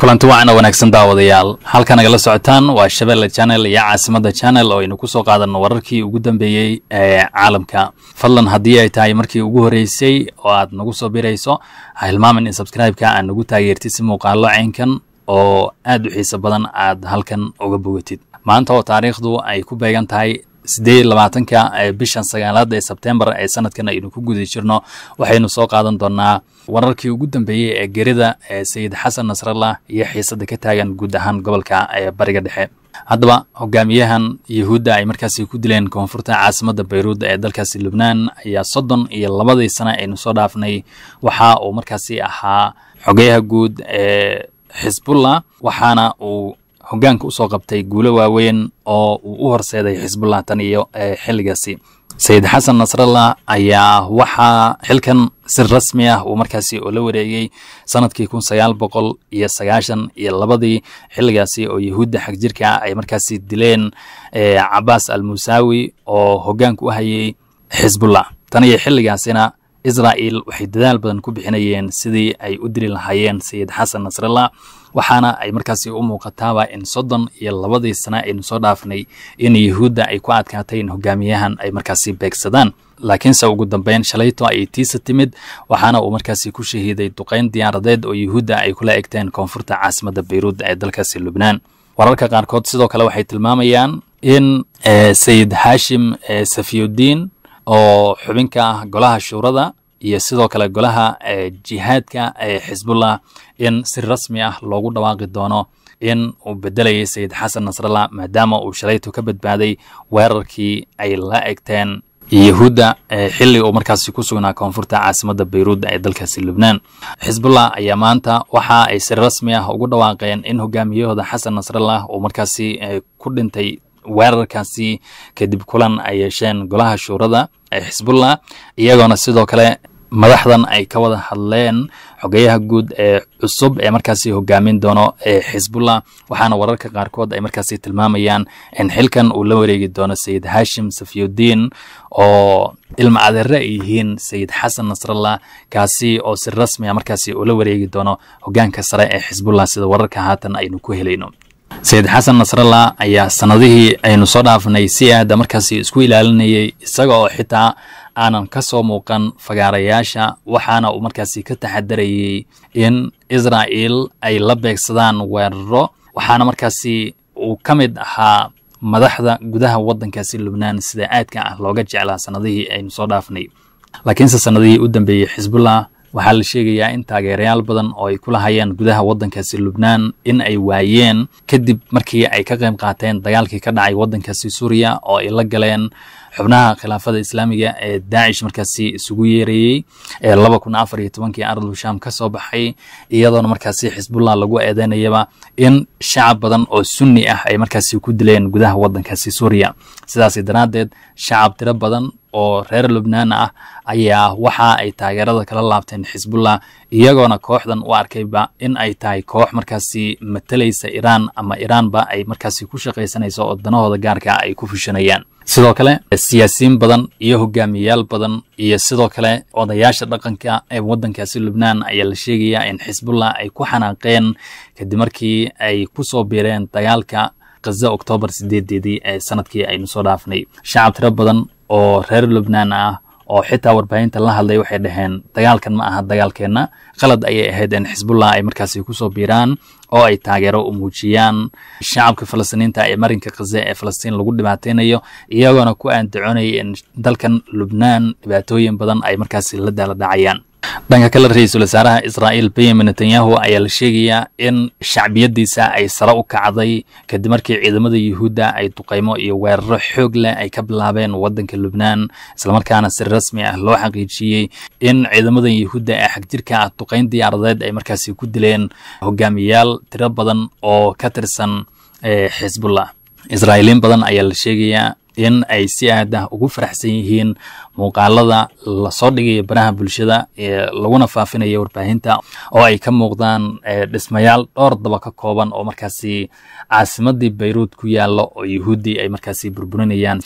kulanti wacna wanaagsan daawadayaal halka nagala socotaan waa shabeelle janel iyo caasimada janel oo aynu ku soo qaadano wararkii ugu dambeeyey ee caalamka fadlan haddii ay tahay markii ugu horreysay oo aad nagu soo birayso ha hilmaamin in sabskraibeka aad nagu taageertid si muuqaalo caynkan oo aad u xiiso badan aad halkan uga bogatid maanta oo taariikhdu ay ku beegan tahay siddeed labaatanka ee eh, bishan sagaalaad ee sebtembar ee sanadkan aynu ku guda jirno waxaynu soo qaadan doonaa wararkii ugu dambeeyey ee gerida ee eh, sayid xasan nasrallah iyo xiisadda ka taagan guud ahaan gobolka ee eh, bariga dhexe haddaba hogaamiyahan yuhuudda ay markaasi ku dileen koonfurta caasimadda bayruud ee dalkaasi lubnaan ayaa soddon iyo labadii sano aynu soo dhaafnay waxa uu markaasi ahaa xogayaha guud ee xisbullah waxaana uu hogaanka usoo qabtay guulo waaweyn oo uu u horseeday xisbullah tan iyo eh, xiligaasi sayid xasan nasrallah ayaa waxaa xilkan si rasmi ah uu markaasi oo la wareegay sanadkii kun sagaal boqol iyo sagaashan iyo labadii xilligaasi oo yahuudda xagjirka ah ay markaasi dileen eh, cabaas al musaawi oo hogaanka u hayay xisbullah tan iyo xilligaasina israa'il waxay dadaal badan ku bixinayeen sidii ay u diri lahaayeen sayid xasan nasrallah waxaana ay markaas u muuqataaba in soddon iyo labadii sana aynu soo dhaafnay in yuhuudda ay ku adkaatay in hogaamiyahan ay markaasi beegsadaan laakiinse ugu dambeyn shalayto ayay tiisa timid waxaana uu markaasi ku shahiiday duqeyn diyaaradeed oo yuhuudda ay kula egteen koonfurta caasimadda beyruud ee dalkaasi lubnaan wararka qaarkood sidoo kale waxay tilmaamayaan in eh, sayid haashim eh, safiyudiin oo xubinka ah golaha shuurada iyo sidoo kale golaha jihaadka ee xisbullah in si rasmi ah loogu dhawaaqi doono in uu bedelayay sayid xasan nasrallah maadaama uu shalaytu ka badbaaday weerarkii ay la egteen yahuudda xilli uu markaasi ku sugnaa koonfurta caasimadda bayruud ee dalkaasi lubnaan xisbullah ayaa maanta waxa ay si rasmi ah ugu dhawaaqeen in hogaamiyahooda xasan nasrallah uu markaasi ku dhintay weerarkaasi kadib kulan ay yeesheen golaha shuurada ee xisbullah iyagoona sidoo kale madaxdan ay ka wada hadleen xogeyaha guud ee cusub ee markaasi hogaamin doono ee xisbullah waxaana wararka qaarkood ay markaasi tilmaamayaan in xilkan uu la wareegi doono sayid hashim safyudiin oo ilma adeere ay yihiin sayid xasan nasrallah kaasi oo si rasmi a ah markaasi uu la wareegi doono hogaanka sare ee xisbullah sida wararka haatan aynu ku helayno sayid xasan nasralla ayaa sanadihii aynu soo dhaafnay si aada markaasi isku ilaalinayay isaga oo xitaa aanan ka soo muuqan fagaarayaasha waxaana uu markaasi ka taxadarayey in israa'il ay la beegsadaan weeraro waxaana markaasi uu ka mid ahaa madaxda gudaha waddankaasi lubnaan sida aadka ah looga jeclaa sanadihii aynu soo dhaafnay laakiinse sanadihii u dambeeyey xisbullah waxaa la sheegayaa in taageerayaal badan oo ay kula hayeen gudaha waddankaasi lubnaan in ay waayeen kadib markii ay ka qayb qaateen dagaalkii ka dhacay waddankaasi suuriya oo ay la galeen xubnaha khilaafada islaamiga ee daacish markaasi isugu yeerayey ee laba kun afar iyo tobankii ardulsham ka soo baxay iyadoona markaasi xisbullah lagu eedeynayaba in shacab badan oo sunni ah ay markaasi ku dileen gudaha waddankaasi suuriya sidaasi daraaddeed shacab tiro badan oo reer lubnaan ah ayaa waxa ay taageerada kala laabteen xisbullah iyagoona kooxdan u arkayba in ay tahay koox markaasi matalaysa iraan ama iraanba ay markaasi ku shaqaysanayso oo danahooda gaarka ah ay ku fushanayaan sidoo kale siyaasiyiin badan iyo hogaamiyeyaal badan iyo sidoo kale odayaasha dhaqanka ee waddankaasi lubnaan ayaa la sheegayaa in xisbullah ay ku xanaaqeen kadib markii ay ku soo biireen dagaalka khaza oktoobar sideedeedii ee sanadkii aynu soo dhaafnay shacab tiro badan oo reer lubnaan ah oo xitaa warbaahinta la hadlay waxay dhaheen dagaalkan ma aha dagaalkeenna qalad ayay ahayd in xisbullah ay markaasi kusoo biiraan oo ay taageero u muujiyaan shacabka falastiiniinta ee marinka khaze ee falastiin lagu dhibaataynayo iyagoona ku aandacoonaya in dalkan lubnaan dhibaatooyin badan ay markaasi la daaladhacayaan dhanka kale ra-iisul wasaaraha israa'iil benyamin netanyahu ayaa la sheegayaa in shacbiyadiisa ay sare u kacday kadib markii ciidamada yuhuudda ay duqaymo iyo weeraro xoog leh ay ka bilaabeen waddanka lubnaan islamarkaana si rasmi ah loo xaqiijiyey in ciidamada yuhuudda ee xagjirka ah duqeyn diyaaradeed ay markaasi ku dileen hogaamiyaal tiro badan oo ka tirsan xisbullah eh, israa'iiliin badan ayaa la sheegayaa in ay si aad ah ugu faraxsan yihiin muuqaalada lasoo dhigaya baraha bulshada ee laguna faafinaya warbaahinta oo ay ka muuqdaan eh, dhismayaal dhowr daba ka kooban oo markaasi caasimadii bayruud ku yaalla oo yuhuuddii ay markaasi burburinayaan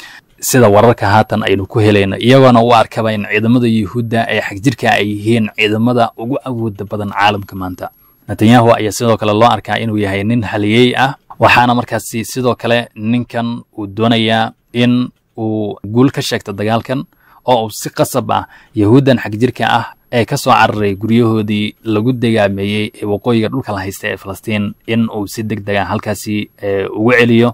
sida wararka haatan aynu ku helayno iyagoona u arkaba in ciidamada yuhuudda ee xagjirka ay yihiin ciidamada ugu awooda badan caalamka maanta netanyahu ayaa sidoo kale loo arkaa inuu yahay nin haliyey ah waxaana markaasi sidoo kale ninkan uu doonayaa in uu guul ka sheegto dagaalkan oo uu si qasab ah yahuuddan xagjirka ah ee ka soo cararay guryahoodii lagu degaameeyey ee waqooyiga dhulka la haysta ee falastiin in uu si deg dega ah halkaasi eh, ugu celiyo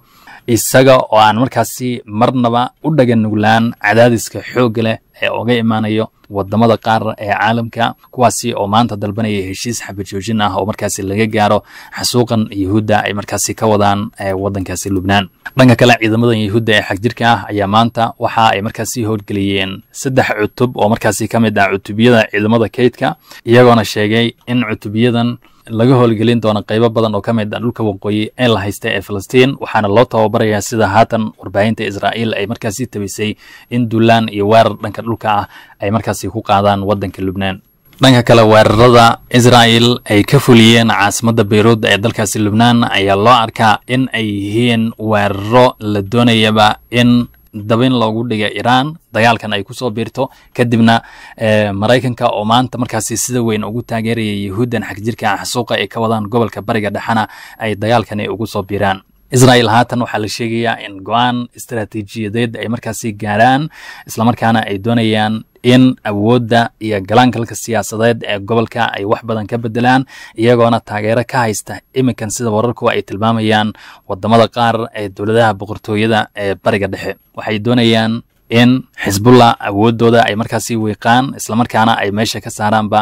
isaga oo aan markaasi marnaba u dhaganuglaan cadaadiska xoogga leh ee uga imaanayo wadamada qaar ee caalamka kuwaasi oo maanta dalbanaya heshiis xabajoojin ah oo markaasi laga gaaro xasuuqan yuhuudda ay markaasi ka wadaan eh, wadankaasi lubnaan dhanka kale ciidamadan yuhuudda ee xagjirka ah ayaa maanta waxa ay markaasi howlgeliyeen saddex cutub oo markaasi ka mid ah cutubyada ciidamada kaydka iyagoona sheegay in cutubiyadan laga howlgelin doono qaybo badan oo ka mid a ah dhulka waqooyi ee la haysta ee falastiin waxaana loo tababarayaa sida haatan warbaahinta israa'iil ay markaasi tabisay in duulaan iyo weerar dhanka dhulka ah ay markaasi ku qaadaan waddanka lubnaan dhanka kale weerarada israa'il ay ka fuliyeen caasimadda beyruud ee dalkaasi lubnaan ayaa loo arkaa in ay yihiin weeraro la doonayaba in dabayn loogu dhiga iraan dagaalkan ay kusoo biirto kadibna eh, maraykanka oo maanta markaasi sida weyn ugu taageeraya yahuuddan xagjirka xasuuqa ay ka wadaan gobolka bariga dhexena ay dagaalkani ugu soo biiraan israel haatan waxaa la sheegayaa in go-aan istaraatiijiyadeed ay markaasi gaaraan islamarkaana ay doonayaan in awoodda iyo galaankalka siyaasadeed ee gobolka ay wax badan ka bedelaan iyagoona taageero ka haysta iminkan sida wararku ay tilmaamayaan wadamada qaar ee dowladaha boqortooyada ee bariga dhexe waxay doonayaan in xisbullah awooddooda ay markaasi wiiqaan islamarkaana ay meesha ka saaraanba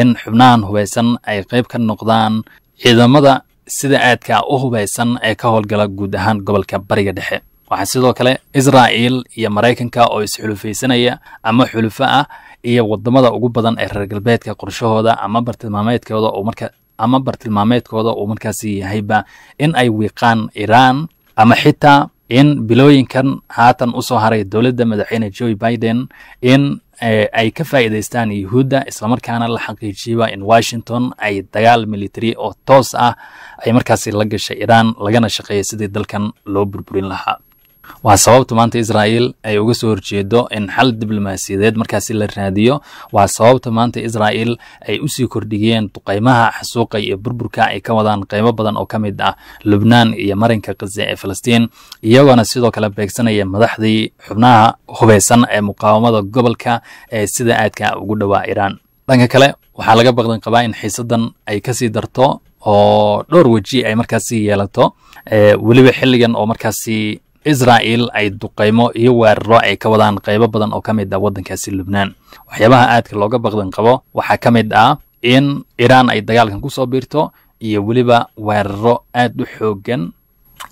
in xubnahan hubaysan ay qayb ka noqdaan ciidamada sida aadka u hubaysan ee ka howlgala guud ahaan gobolka bariga dhexe waxaa sidoo kale israa'iil iyo maraykanka oo is-xulufaysanaya ama xulufo ah iyo wadamada ugu badan ee reer galbeedka qorshahooda ama bartilmaameedkooda marka ama bartilmaameedkooda uu markaasi yahayba in ay wiiqaan iraan ama xitaa in bilooyinkan haatan usoo haray dowladda madaxweyne joe biden in eh, ay ka faa'iidaystaan yuhuudda islamarkaana la xaqiijiyaba in washington ay dagaal military oo toos ah ay markaasi la gashay iraan lagana shaqeeyay sidii dalkan loo burburin lahaa waa sababta maanta israa'iil ay uga soo horjeedo in xal diblomaasiyadeed markaasi la raadiyo waa sababta maanta israa'iil ay usii kordhigeen qaymaha xasuuqa iyo burburka ay ka wadaan qaybo badan oo ka mid ah lubnaan iyo marinka khaza ee falastiin iyagoona sidoo kale beegsanaya madaxdii xubnaha hubeysan ee muqaawamada gobolka ee sida aadka ugu dhowaa iiraan dhanka kale waxaa laga baqdan qabaa in xiisadan ay kasii darto oo dhowr weji ay markaasi yeelato weliba xilligan oo markaasi israa'il ay duqaymo iyo weeraro ay ka wadaan qaybo badan oo ka mid ah waddankaasi lubnaan waxyaabaha aadka looga baqdan qabo waxaa ka mid ah in iiraan ay dagaalkan ku soo biirto iyo weliba weeraro aad u xooggan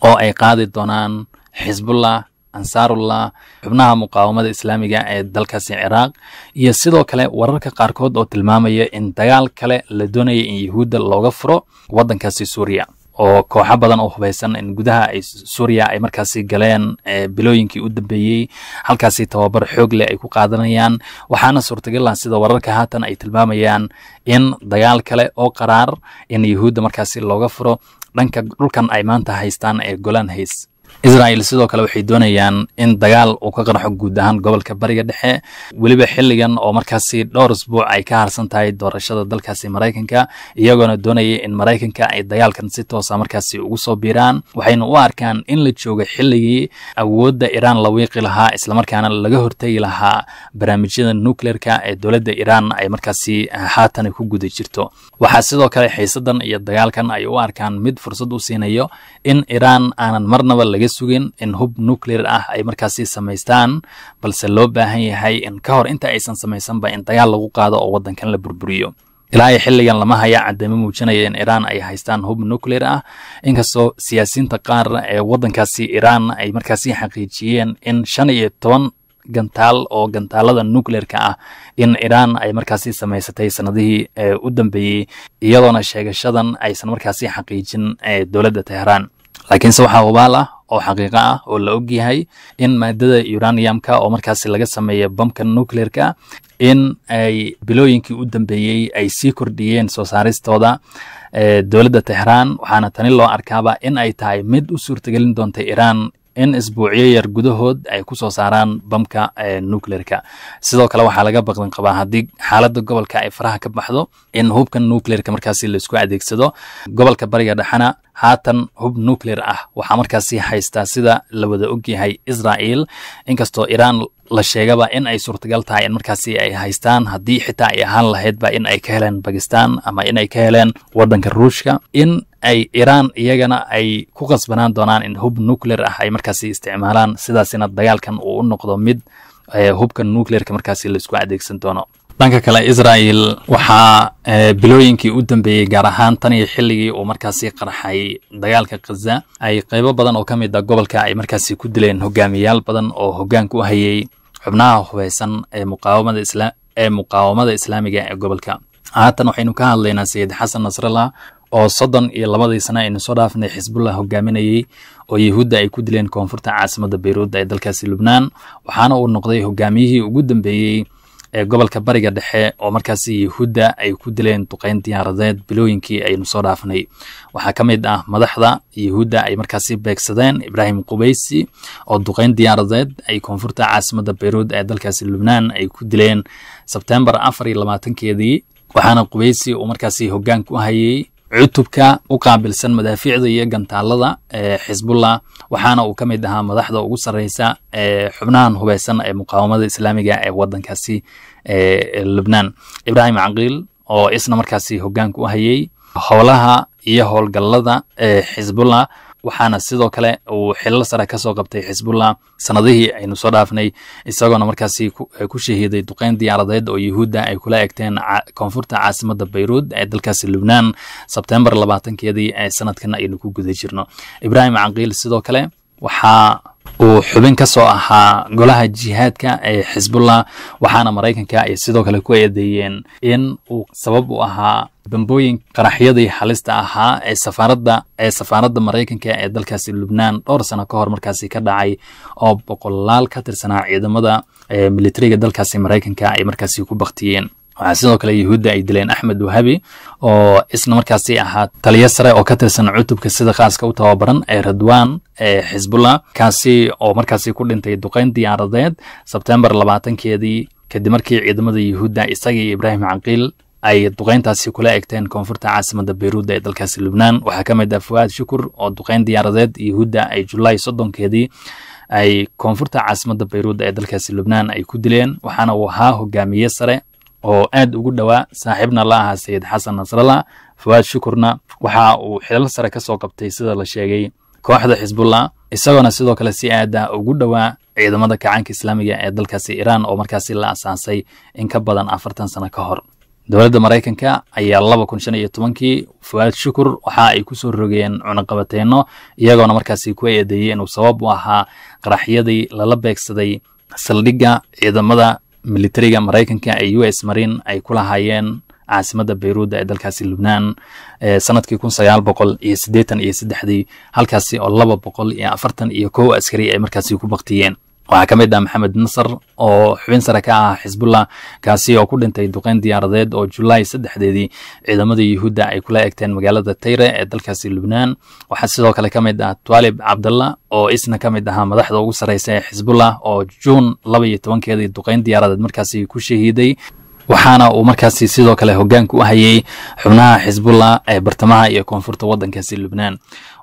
oo ay qaadi doonaan xisbullah ansaarullah xubnaha muqaawamada islaamiga ah ee dalkaasi ciraaq iyo sidoo kale wararka qaarkood oo tilmaamaya in dagaal kale la doonaya in yuhuudda looga furo waddankaasi suuriya oo kooxo badan oo hubeysan in gudaha ay suuriya ay markaasi galeen bilooyinkii u dambeeyey halkaasi tababar xoog leh ay ku qaadanayaan waxaana suurtagalan sida wararka haatan ay tilmaamayaan in dagaal kale oo qaraar in yuhuudda markaasi looga furo dhanka dhulkan ay maanta haystaan ee golaan hays israel sidoo kale waxay doonayaan in dagaal uu ka qarxo guud ahaan gobolka bariga dhexe weliba xilligan oo markaasi dhowr asbuuc ay ka harsan tahay doorashada dalkaasi maraykanka iyagoona doonaya in maraykanka ay dagaalkan si toosa ah markaasi ugu soo biiraan waxayna u arkaan in la joogo xilligii awoodda iraan la wiiqi lahaa islamarkaana laga hortegi lahaa barnaamijyada nucleerka ee dowladda iraan ay markaasi ah, haatan ku guda jirto waxaa sidoo kale xiisadan iyo dagaalkan ay u arkaan mid fursad u siinayo in iraan aanan marnaba laga sugin in hub nuclear ah ay markaasi samaystaan balse loo baahan yahay in ka hor inta aysan samaysanba in dagaal lagu qaado oo waddankan la burburiyo ilaa ay xilligan lama hayaa cadamo muujinaya in iiraan ay haystaan hub nuclear ah inkastoo siyaasiyiinta qaar ee waddankaasi iiraan ay markaasi xaqiijiyeen in shan iyo toban gantaal oo gantaalada nucleerka ah in iiraan ay markaasi samaysatay sanadihii u dambeeyey iyadoona sheegashadan aysan markaasi xaqiijin dowladda teheraan laakiinse waxaa hubaal ah oo xaqiiqa ah oo la og yahay in maadada uraniumka oo markaasi laga sameeya bamka nuclearka in ay bilooyinkii u dambeeyey ay sii kordhiyeen soo saaristooda eh, dowladda texraan waxaana tani loo arkaaba in ay tahay mid u suurtagelin doonta iran in isbuucyo yar gudahood ay kusoo soo saaraan bamka nuclearka sidoo kale waxaa laga baqdan qabaa haddii xaaladda gobolka ay faraha ka baxdo in hubka nuclearka markaasi laisku adeegsado gobolka bariga dhexena haatan hub nuclear ah waxaa markaasi haystaa sida la wada ogyahay israa'el inkastoo iiraan la sheegaba in ay suurtagal tahay in markaasi ay haystaan haddii xitaa ay ahaan lahaydba in ay ka heleen bakistan ama in ay ka heleen waddanka ruushka in ay iiraan iyagana ay ku qasbanaan doonaan in hub nuclear ah ay markaasi isticmaalaan sidaasina dagaalkan uu u noqdo mid eh, hubka nuclearka markaasi laisku adeegsan doono dhanka kale israa'el waxaa eh, bilooyinkii u dambeeyey gaar ahaan tan iyo xilligii uu markaasi qarxay dagaalka khaza ay qaybo badan oo ka mid a ah gobolka ay markaasi ku dileen hogaamiyaal badan oo hogaanka hayay xubnaha hubeysan ee muqaawamada ee muqaawamada islaamiga ee gobolka haatan waxaynu ka hadlaynaa sayid xasan nasrallah oo soddon iyo labadii sano aynu soo dhaafnay xisbullah hogaaminayey oo yahuudda ay ku dileen koonfurta caasimada bayruud ee dalkaasi lubnaan waxaana uu noqday hogaamiyihii ugu dambeeyey ee gobolka bariga dhexe oo markaasi yahuudda ay ku dileen duqayn diyaaradeed bilooyinkii aynu soo dhaafnay waxaa ka mid ah madaxda yahuudda ay markaasi beegsadeen ibraahim qubaysi oo duqayn diyaaradeed ay koonfurta caasimada bayruud ee dalkaasi lubnaan ay ku dileen sebtembar afar iyo labaatankeedii waxaana qubaysi uu markaasi hoggaan ku hayay cutubka u qaabilsan madaafiicda iyo gantaalada ee xisbullah waxaana uu ka mid ahaa madaxda ugu sarreysa ee xubnahan hubeysan ee muqaawamada islaamiga ee waddankaasi lubnaan ibraahim caqiil oo isna markaasi hogaanka u hayay howlaha iyo howlgallada ee xisbullah waxaana sidoo kale uu xilal sare kasoo qabtay xisbullah sannadihii aynu soo dhaafnay isagoona markaasi eh, ku shahiiday duqeyn diyaaradeed oo yuhuudda ay kula egteen koonfurta caasimada bayruud ee dalkaasi lubnaan sebtembar labaatankeedii ee eh, sanadkan aynu ku guda jirno ibraahim caqiil sidoo kale waxaa uu xubin kasoo ahaa golaha jihaadka ee xisbullah waxaana maraykanka ay sidoo kale ku eedeeyeen in uu sabab u ahaa bambooyin qaraxyadii halista ahaa ee safaaradda ee safaaradda maraykanka ee dalkaasi lubnaan dhowr sano ka hor markaasi ka dhacay oo boqolaal ka tirsanaa ciidamada ee militariga dalkaasi maraykanka ay markaasi ku baktiyeen waxaa sidoo kale yuhuudda ay dileen axmed wahabi oo isna markaasi ahaa taliyo sare oo ka tirsan cutubka sida khaaska u tababaran ee radwan ee xisbullah kaasi oo markaasi ku dhintay duqayn diyaaradeed sebtembar labaatankeedii kadib markii ciidamada yuhuudda isagii ibraahim caqiil ay duqayntaasi kula egteen koonfurta caasimada beyruud ee dalkaasi lubnaan waxaa ka mid ah fuaad shukur oo duqayn diyaaradeed yuhuudda ay julaay soddonkeedii ay koonfurta caasimada beyruud ee dalkaasi lubnaan ay ku dileen waxaana uu ahaa hogaamiye sare oo aad ugu dhowaa saaxiibna la ahaa sayid xasan nasrallah fawaad shukurna waxa uu xilal sare ka soo qabtay sida la sheegay kooxda xisbullah isagoona sidoo kale si aada ah ugu dhowaa ciidamada kacaanka islaamiga ee dalkaasi iiraan oo markaasi la asaasay in ka badan afartan sano ka hor dowladda maraykanka ayaa laba kun shan iyo tobankii fawaad shukur waxa ay ku soo rogeen cunuqabateyno iyagoona markaasi ku eedeeyey inuu sabab u ahaa qaraxyadii lala beegsaday saldhigga ciidamada militariga maraykanka ee u s marin ay ku lahaayeen caasimada bayruuda ee dalkaasi lubnaan sanadkii kun sagaal boqol iyo siddeetan iyo saddexdii halkaasi oo laba boqol iyo afartan iyo kow askari ay markaasi ku baktiyeen waxaa ka mid ah maxamed nasar oo xubin sare ka ah xisbullah kaasi oo ku dhintay duqeyn diyaaradeed oo julaay saddexdeedii ciidamada yuhuudda ay kula egteen magaalada tayre ee dalkaasi lubnaan waxaa sidoo kale ka mid ah taalib cabdalla oo isna ka mid ahaa madaxda ugu sareysa ee xisbullah oo juun laba iyo tobankeedii duqeyn diyaaradeed markaasi ku shahiiday waxaana uu markaasi sidoo kale hogaanka u hayay xubnaha xisbullah ee bartamaha iyo koonfurta waddankaasi lubnaan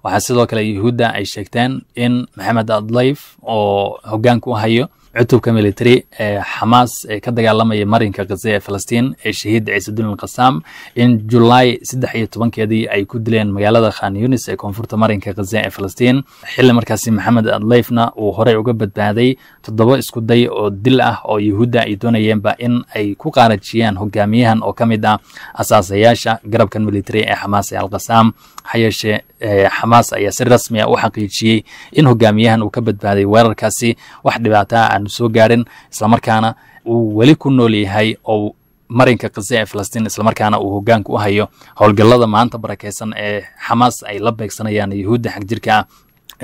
waxaa sidoo kale yuhuudda ay sheegteen in maxamed adlayf oo hogaanku hayo cutubka military ee xamaas ee ka dagaalamaya marinka khaza ee falastiin ee shahiid ciisedulan khasam in julaay saddex iyo tobankeedii ay ku dileen magaalada khan yunis ee koonfurta marinka khaza ee falastiin xili markaasi maxamed adleyfna uu horey uga badbaaday toddoba isku day oo dil ah oo yuhuudda ay doonayeenba in ay ku qaarajiyaan hogaamiyahan oo ka mid ah asaasayaasha garabkan military ee xamaas ee alkhasaam hayeeshee xamaas ayaa si rasmi a ah u xaqiijiyey in hogaamiyahan uu ka badbaaday weerarkaasi wax dhibaataa ah aanu soo gaadhin islamarkaana uu weli ku nool yahay oo marinka qase ee falastiin islamarkaana uu hogaanka u hayo howlgallada maanta barakaysan ee xamaas ay la beegsanayaan yahuudda xagjirka ah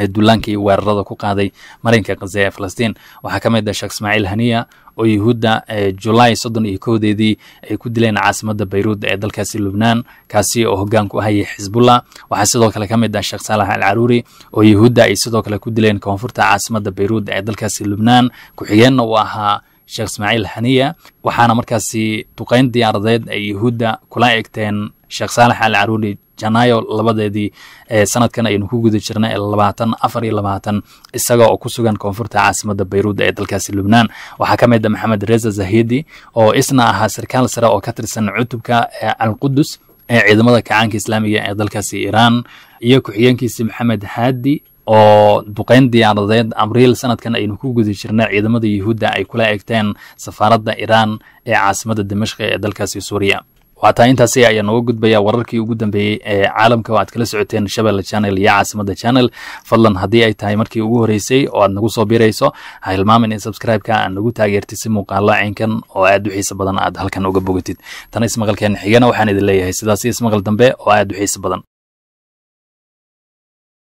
ee dullaanka weerarada ku qaaday marinka kase ee falastiin waxaa ka mid ah sheekh ismaaciil haniya oo yuhuudda eh, julaay soddon iyo koodeedii ay ku dileen caasimadda bayruud ee dalkaasi lubnaan kaasi oo hogaan ku ahayay xisbullah waxaa sidoo kale ka mid ah sheekh saalax al caruuri oo yuhuudda ay sidoo kale ku dileen koonfurta caasimadda bayruud ee dalkaasi lubnaan ku-xigeenna uu ahaa sheekh ismaaciil xaniya waxaana markaasi duqeyn diyaaradeed ay yuhuudda kula egteen sheekh saalax al caruuri janaayo labadeedii sanadkan aynu ku guda jirna ee labaatan afar iyo labaatan isaga oo ku sugan koonfurta caasimada bayruud ee dalkaasi lubnaan waxaa ka mid a ah maxamed reza zahedi oo isna ahaa sarkaal sare oo ka tirsan cutubka alqudus ee ciidamada kacaanka islaamiga ee dalkaasi iiraan iyo ku-xigeenkiisi maxamed haadi oo duqeyn diyaaradeed abriil sanadkan aynu ku guda jirna ciidamada yuhuudda ay kula egteen safaaradda iiraan ee caasimada dimashq ee dalkaasi suuriya waataa intaasi ayaa nooga gudbaya wararkii ugu dambeeyey ee caalamka oo aad kala socoteen shabelle channel iyo caasimada channel fadlan haddii ay tahay markii ugu horreysay oo aad nagu soo birayso ha hilmaamin in subscribe-ka aad nagu taageertid si muuqaalo caynkan oo aad u xiisa badan aad halkan uga bogatid tan ismaqalkeen xigana waxaan idin leeyahay sidaasi ismaqal dambe oo aad u xiisa badan